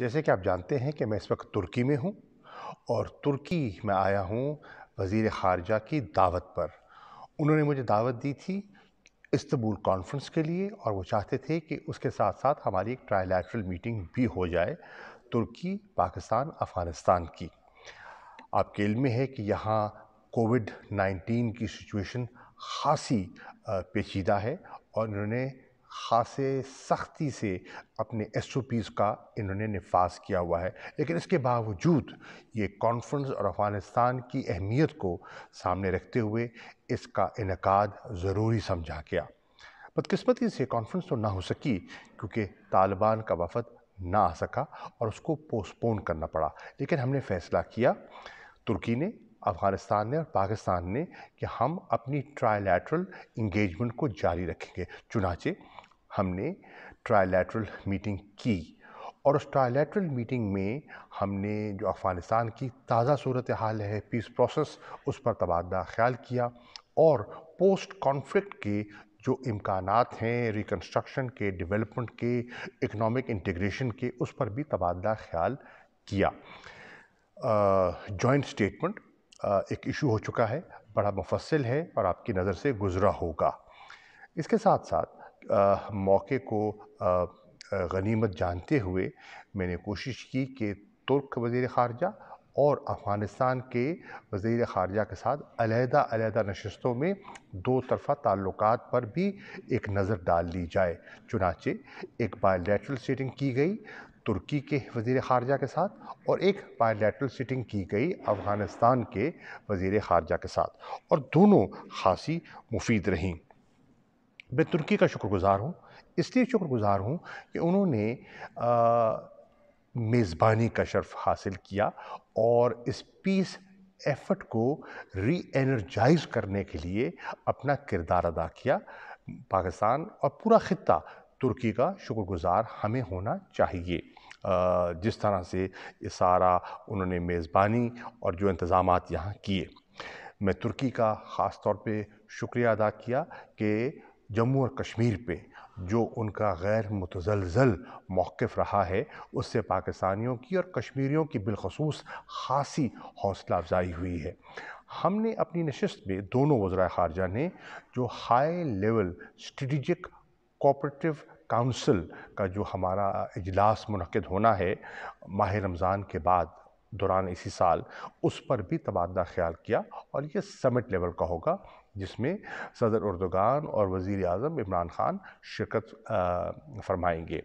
जैसे कि आप जानते हैं कि मैं इस वक्त तुर्की में हूँ और तुर्की में आया हूँ वज़ी ख़ारजा की दावत पर उन्होंने मुझे दावत दी थी इस्तबूल कॉन्फ्रेंस के लिए और वो चाहते थे कि उसके साथ साथ हमारी एक ट्रायलैटरल मीटिंग भी हो जाए तुर्की पाकिस्तान अफ़गानिस्तान की आपके इल्म में है कि यहाँ कोविड 19 की सिचुएशन खासी पेचीदा है और उन्होंने खासे सख्ती से अपने एस ओ पीज़ का इन्होंने नफाज किया हुआ है लेकिन इसके बावजूद ये कॉन्फ्रेंस और अफ़गानिस्तान की अहमियत को सामने रखते हुए इसका इनका ज़रूरी समझा गया बदकस्मती से कॉन्फ्रेंस तो ना हो सकी क्योंकि तालिबान का वफद ना आ सका और उसको पोस्टपोन करना पड़ा लेकिन हमने फ़ैसला किया तुर्की ने अफ़गानिस्तान ने और पाकिस्तान ने कि हम अपनी ट्रायलैटरल इंगेजमेंट को जारी रखेंगे चुनाचे हमने ट्रायलैटरल मीटिंग की और उस ट्रायलैटरल मीटिंग में हमने जो अफ़गानिस्तान की ताज़ा सूरत हाल है पीस प्रोसेस उस पर तबादला ख्याल किया और पोस्ट कॉन्फ्लिक्ट के जो इम्कान हैं रिकन्स्ट्रक्शन के डेवलपमेंट के इकनॉमिक इंटीग्रेशन के उस पर भी तबादला ख्याल किया जॉइंट स्टेटमेंट एक इशू हो चुका है बड़ा मुफसल है और आपकी नज़र से गुज़रा होगा इसके साथ साथ मौके को गनीमत जानते हुए मैंने कोशिश की कि तुर्क वज़ी ख़ारजा और अफ़गानिस्तान के वज़ी ख़ारजा के साथ अलहदा अलहदा नशस्तों में दो तरफ़ा ताल्लुक पर भी एक नज़र डाल ली जाए चुनाचे एक बायोलेट्रल सीटिंग की गई तुर्की के वज़ी ख़ारजा के साथ और एक बायोलेट्रल सीटिंग की गई अफ़गानिस्तान के वज़ी ख़ारजा के साथ और दोनों खासी मुफीद रहीं मैं तुर्की का शुक्रगुज़ार हूँ इसलिए शुक्रगुज़ार हूँ कि उन्होंने मेज़बानी का शर्फ हासिल किया और इस पीस एफर्ट को री एनर्जाइज करने के लिए अपना किरदार अदा किया पाकिस्तान और पूरा ख़त्ता तुर्की का शुक्रगुज़ार हमें होना चाहिए जिस तरह से इशारा सारा उन्होंने मेज़बानी और जो इंतज़ाम यहाँ किए मैं तुर्की का ख़ास तौर पे शुक्रिया अदा किया कि जम्मू और कश्मीर पे जो उनका गैर मुतजलजल मौक़ रहा है उससे पाकिस्तानियों की और कश्मीरियों की बिलखसूस खासी हौसला अफजाई हुई है हमने अपनी नशस्त में दोनों वज्रा खारजा ने जो high level strategic cooperative council का जो हमारा इजलास मनद होना है माह रमज़ान के बाद दौरान इसी साल उस पर भी तबादला ख्याल किया और ये समिट लेवल का होगा जिसमें सदर उर्दगान और वज़ी अजम इमरान ख़ान शिरकत फरमाएंगे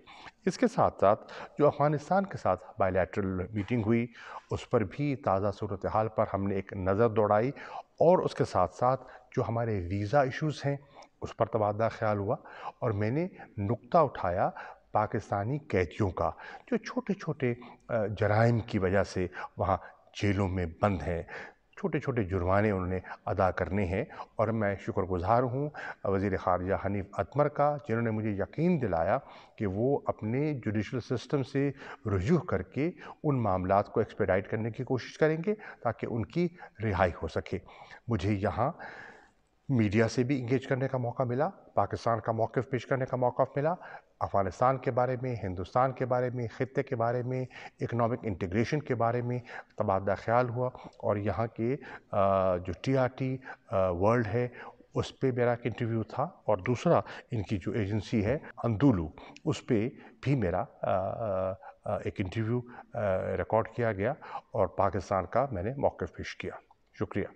इसके साथ साथ जो अफ़गानिस्तान के साथ बायलैटरल मीटिंग हुई उस पर भी ताज़ा सूरत हाल पर हमने एक नज़र दौड़ाई और उसके साथ साथ जो हमारे वीज़ा इश्यूज़ हैं उस पर तबादला ख्याल हुआ और मैंने नुक्ता उठाया पाकिस्तानी कैदियों का जो छोटे छोटे जराइम की वजह से वहाँ जेलों में बंद हैं छोटे छोटे जुर्माने उन्होंने अदा करने हैं और मैं शुक्रगुज़ार हूँ वज़ी ख़ारजा हनीफ अतमर का जिन्होंने मुझे यकीन दिलाया कि वो अपने जुडिशल सिस्टम से रजू करके उन मामला को एक्सपेडाइट करने की कोशिश करेंगे ताकि उनकी रिहाई हो सके मुझे यहाँ मीडिया से भी इंगेज करने का मौका मिला पाकिस्तान का मौक़ पेश करने का मौका मिला अफ़गानिस्तान के बारे में हिंदुस्तान के बारे में ख़त्े के बारे में इकनॉमिक इंटीग्रेशन के बारे में तबादला ख्याल हुआ और यहाँ के जो टी आर टी वर्ल्ड है उस पर मेरा एक इंटरव्यू था और दूसरा इनकी जो एजेंसी है अंदुलू उस पर भी मेरा एक इंटरव्यू रिकॉर्ड किया गया और पाकिस्तान का मैंने मौक़ पेश किया शुक्रिया